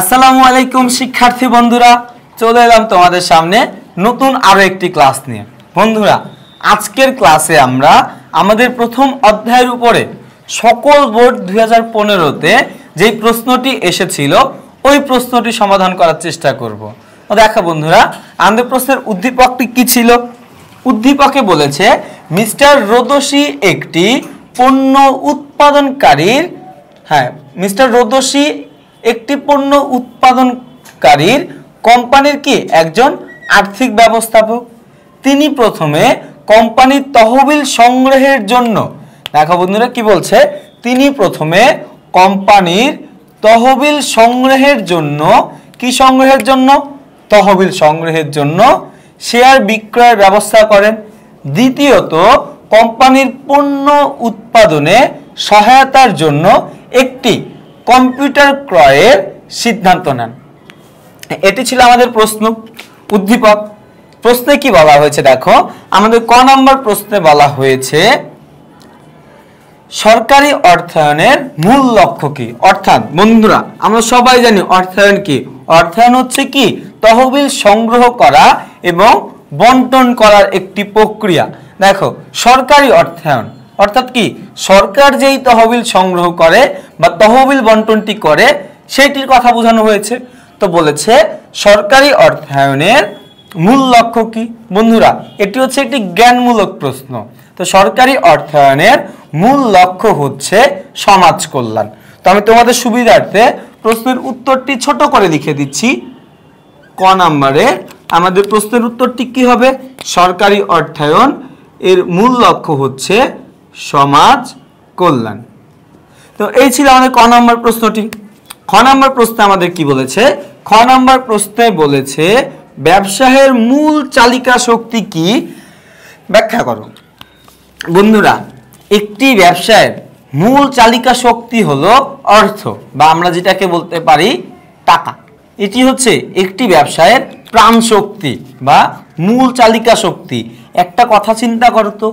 আসসালামু আলাইকুম শিক্ষার্থী বন্ধুরা চলে এলাম তোমাদের সামনে নতুন আরও একটি ক্লাস নিয়ে বন্ধুরা আজকের ক্লাসে আমরা আমাদের প্রথম অধ্যায়ের উপরে সকল বোর্ড দুই হাজার পনেরোতে যেই প্রশ্নটি এসেছিল ওই প্রশ্নটি সমাধান করার চেষ্টা করব। দেখা বন্ধুরা আমাদের প্রশ্নের উদ্দীপকটি কি ছিল উদ্দীপকে বলেছে মিস্টার রোদসি একটি পণ্য উৎপাদনকারীর হ্যাঁ মিস্টার রোদসি একটি পণ্য উৎপাদনকারীর কোম্পানির কি একজন আর্থিক ব্যবস্থাপক তিনি প্রথমে কোম্পানির তহবিল সংগ্রহের জন্য দেখো বন্ধুরা কি বলছে তিনি প্রথমে কোম্পানির তহবিল সংগ্রহের জন্য কি সংগ্রহের জন্য তহবিল সংগ্রহের জন্য শেয়ার বিক্রয়ের ব্যবস্থা করেন দ্বিতীয়ত কোম্পানির পণ্য উৎপাদনে সহায়তার জন্য একটি কম্পিউটার ক্রয়ের সিদ্ধান্ত নেন এটি ছিল আমাদের প্রশ্ন উদ্দীপক প্রশ্নে কি বলা হয়েছে দেখো আমাদের ক নম্বর প্রশ্নে বলা হয়েছে সরকারি অর্থায়নের মূল লক্ষ্য কি অর্থাৎ বন্ধুরা আমরা সবাই জানি অর্থায়ন কি অর্থায়ন হচ্ছে কি তহবিল সংগ্রহ করা এবং বন্টন করার একটি প্রক্রিয়া দেখো সরকারি অর্থায়ন অর্থাৎ কি সরকার যেই তহবিল সংগ্রহ করে বা তহবিল বন্টনটি করে সেইটির কথা বোঝানো হয়েছে তো বলেছে সরকারি অর্থায়নের মূল লক্ষ্য কি বন্ধুরা এটি হচ্ছে একটি জ্ঞানমূলক প্রশ্ন তো সরকারি অর্থায়নের মূল লক্ষ্য হচ্ছে সমাজ কল্যাণ তো আমি তোমাদের সুবিধার্থে প্রশ্নের উত্তরটি ছোট করে লিখে দিচ্ছি ক নাম্বারে আমাদের প্রশ্নের উত্তরটি কি হবে সরকারি অর্থায়ন এর মূল লক্ষ্য হচ্ছে সমাজ কল্যাণ তো এই ছিল আমাদের ক নম্বর প্রশ্নটি খ নম্বর প্রশ্নে আমাদের কি বলেছে খ নম্বর প্রশ্নে বলেছে ব্যবসায়ের মূল চালিকা শক্তি কি ব্যাখ্যা করো বন্ধুরা একটি ব্যবসায়ের মূল চালিকা শক্তি হলো অর্থ বা আমরা যেটাকে বলতে পারি টাকা এটি হচ্ছে একটি ব্যবসায়ের প্রাণ শক্তি বা মূল চালিকা শক্তি একটা কথা চিন্তা করতো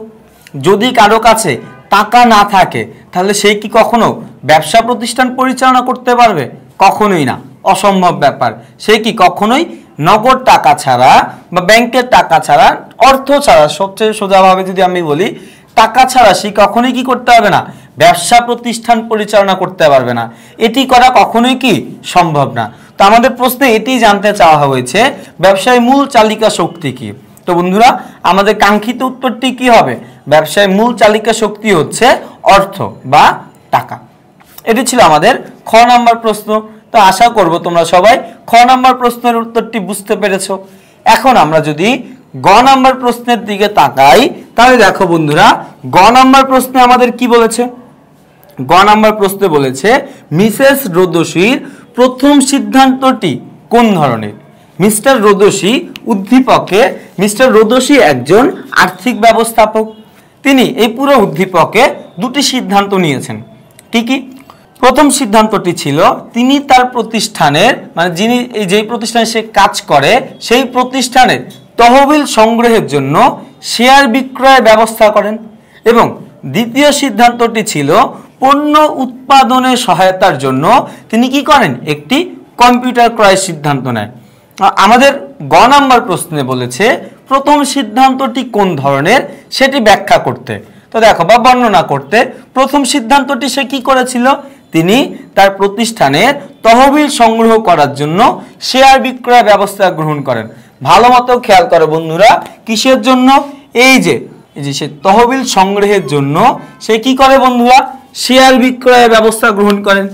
যদি কারো কাছে টাকা না থাকে তাহলে সে কি কখনো ব্যবসা প্রতিষ্ঠান পরিচালনা করতে পারবে কখনোই না অসম্ভব ব্যাপার সে কি কখনোই নগদ টাকা ছাড়া বা ব্যাংকের টাকা ছাড়া অর্থ ছাড়া সবচেয়ে সোজাভাবে যদি আমি বলি টাকা ছাড়া সে কখনোই কি করতে হবে না ব্যবসা প্রতিষ্ঠান পরিচালনা করতে পারবে না এটি করা কখনোই কি সম্ভব না তো আমাদের প্রশ্নে এটি জানতে চাওয়া হয়েছে ব্যবসায় মূল চালিকা শক্তি কী তো বন্ধুরা আমাদের কাঙ্ক্ষিত উত্তরটি কি হবে ব্যবসায় মূল চালিকা শক্তি হচ্ছে অর্থ বা টাকা এটি ছিল আমাদের খ নাম্বার প্রশ্ন তো আশা করব তোমরা সবাই খ নাম্বার প্রশ্নের উত্তরটি বুঝতে পেরেছ এখন আমরা যদি গ নাম্বার প্রশ্নের দিকে তাকাই তাহলে দেখো বন্ধুরা গ নাম্বার প্রশ্নে আমাদের কি বলেছে গ নাম্বার প্রশ্নে বলেছে মিসেস রোদসীর প্রথম সিদ্ধান্তটি কোন ধরনের মিস্টার রোদসী উদ্দীপকে মিস্টার রোদসী একজন আর্থিক ব্যবস্থাপক তিনি এই পুরো উদ্দীপকে দুটি সিদ্ধান্ত নিয়েছেন কি কি প্রথম সিদ্ধান্তটি ছিল তিনি তার প্রতিষ্ঠানের মানে যিনি এই যেই প্রতিষ্ঠানে সে কাজ করে সেই প্রতিষ্ঠানের তহবিল সংগ্রহের জন্য শেয়ার বিক্রয়ের ব্যবস্থা করেন এবং দ্বিতীয় সিদ্ধান্তটি ছিল পণ্য উৎপাদনের সহায়তার জন্য তিনি কি করেন একটি কম্পিউটার ক্রয়ের সিদ্ধান্ত নেয় আমাদের গ নাম্বার প্রশ্নে বলেছে প্রথম সিদ্ধান্তটি কোন ধরনের সেটি ব্যাখ্যা করতে তো দেখো বা বর্ণনা করতে প্রথম সিদ্ধান্তটি সে কি করেছিল তিনি তার প্রতিষ্ঠানের তহবিল সংগ্রহ করার জন্য শেয়ার বিক্রয় ব্যবস্থা গ্রহণ করেন ভালো মতো খেয়াল করো বন্ধুরা কিসের জন্য এই যে এই যে সে তহবিল সংগ্রহের জন্য সে কি করে বন্ধুরা শেয়ার বিক্রয়ের ব্যবস্থা গ্রহণ করেন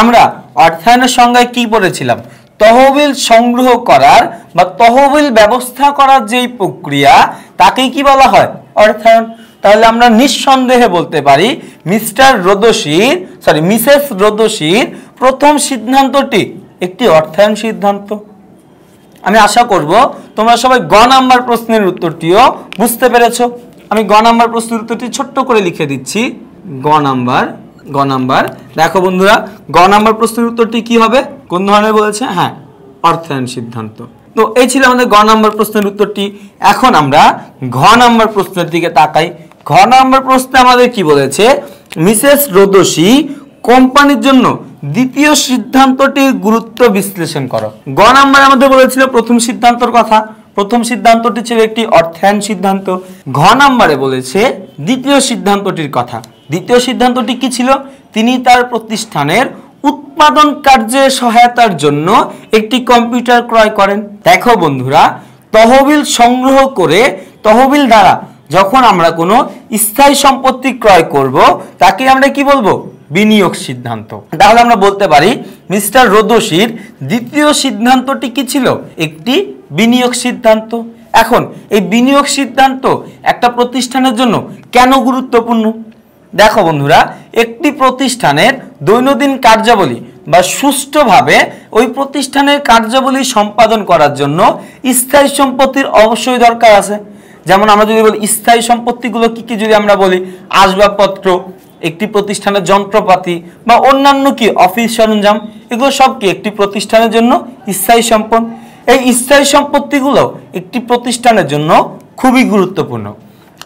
আমরা অর্থায়নের সংজ্ঞায় কি পড়েছিলাম তহবিল সংগ্রহ করার বা তহবিল ব্যবস্থা করার যেই প্রক্রিয়া তাকেই কি বলা হয় অর্থায়ন তাহলে আমরা নিঃসন্দেহে বলতে পারি মিস্টার রোদসীর সরি মিসেস রোদসির প্রথম সিদ্ধান্তটি একটি অর্থায়ন সিদ্ধান্ত আমি আশা করব তোমরা সবাই গ নাম্বার প্রশ্নের উত্তরটিও বুঝতে পেরেছ আমি গ নাম্বার প্রশ্নের উত্তরটি ছোট্ট করে লিখে দিচ্ছি গ নাম্বার গ নাম্বার দেখো বন্ধুরা গ নাম্বার প্রশ্নের উত্তরটি কি হবে কোন ধরনের বলেছে হ্যাঁ অর্থায়ন সিদ্ধান্ত তো এই ছিল আমাদের গ নম্বর প্রশ্নের উত্তরটি এখন আমরা ঘ নম্বর প্রশ্নের দিকে তাকাই ঘ নম্বর প্রশ্নে আমাদের কি বলেছে মিসেস রোদসী কোম্পানির জন্য দ্বিতীয় সিদ্ধান্তটির গুরুত্ব বিশ্লেষণ করো গ নাম্বার আমাদের বলেছিল প্রথম সিদ্ধান্তর কথা প্রথম সিদ্ধান্তটি ছিল একটি অর্থায়ন সিদ্ধান্ত ঘ নাম্বারে বলেছে দ্বিতীয় সিদ্ধান্তটির কথা দ্বিতীয় সিদ্ধান্তটি কি ছিল তিনি তার প্রতিষ্ঠানের উৎপাদন কার্যে সহায়তার জন্য একটি কম্পিউটার ক্রয় করেন দেখো বন্ধুরা তহবিল সংগ্রহ করে তহবিল দ্বারা যখন আমরা কোনো স্থায়ী সম্পত্তি ক্রয় করব তাকে আমরা কি বলবো বিনিয়োগ সিদ্ধান্ত তাহলে আমরা বলতে পারি মিস্টার রোদসির দ্বিতীয় সিদ্ধান্তটি কি ছিল একটি বিনিয়োগ সিদ্ধান্ত এখন এই বিনিয়োগ সিদ্ধান্ত একটা প্রতিষ্ঠানের জন্য কেন গুরুত্বপূর্ণ দেখো বন্ধুরা একটি প্রতিষ্ঠানের দৈনন্দিন কার্যাবলী বা সুষ্ঠুভাবে ওই প্রতিষ্ঠানের কার্যাবলী সম্পাদন করার জন্য স্থায়ী সম্পত্তির অবশ্যই দরকার আছে যেমন আমরা যদি বলি স্থায়ী সম্পত্তিগুলো কী কী যদি আমরা বলি আসবাবপত্র একটি প্রতিষ্ঠানের যন্ত্রপাতি বা অন্যান্য কি অফিস সরঞ্জাম এগুলো সব কি একটি প্রতিষ্ঠানের জন্য স্থায়ী সম্পদ এই স্থায়ী সম্পত্তিগুলো একটি প্রতিষ্ঠানের জন্য খুবই গুরুত্বপূর্ণ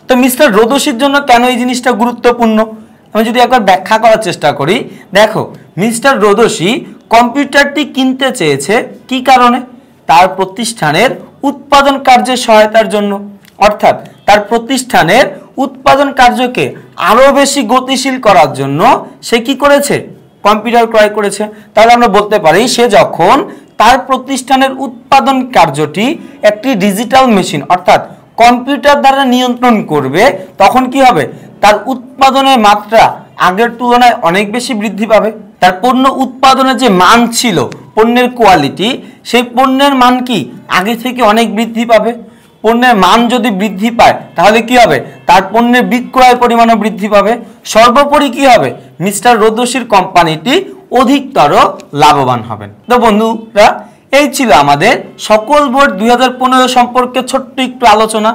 তো মিস্টার রোদসির জন্য কেন এই জিনিসটা গুরুত্বপূর্ণ আমি যদি একবার ব্যাখ্যা করার চেষ্টা করি দেখো মিস্টার রোদসি কম্পিউটারটি কিনতে চেয়েছে কি কারণে তার প্রতিষ্ঠানের উৎপাদন কার্যে সহায়তার জন্য অর্থাৎ তার প্রতিষ্ঠানের উৎপাদন কার্যকে আরও বেশি গতিশীল করার জন্য সে কি করেছে কম্পিউটার ক্রয় করেছে তাহলে আমরা বলতে পারি সে যখন তার প্রতিষ্ঠানের উৎপাদন কার্যটি একটি ডিজিটাল মেশিন অর্থাৎ কম্পিউটার দ্বারা নিয়ন্ত্রণ করবে তখন কি হবে তার উৎপাদনের মাত্রা আগের তুলনায় অনেক বেশি বৃদ্ধি পাবে তার পণ্য উৎপাদনের যে মান ছিল পণ্যের কোয়ালিটি সেই পণ্যের মান কি আগে থেকে অনেক বৃদ্ধি পাবে পণ্যের মান যদি বৃদ্ধি পায় তাহলে কি হবে তার পণ্যের বিক্রয় পরিমাণও বৃদ্ধি পাবে সর্বোপরি কি হবে মিস্টার রোদসির কোম্পানিটি অধিকতর লাভবান হবেন তো বন্ধুরা এই ছিল আমাদের সকল বোর্ড দুই সম্পর্কে ছোট্ট একটু আলোচনা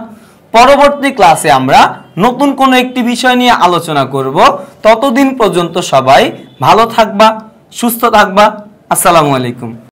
পরবর্তী ক্লাসে আমরা নতুন কোনো একটি বিষয় নিয়ে আলোচনা করব ততদিন পর্যন্ত সবাই ভালো থাকবা সুস্থ থাকবা আসসালামু আলাইকুম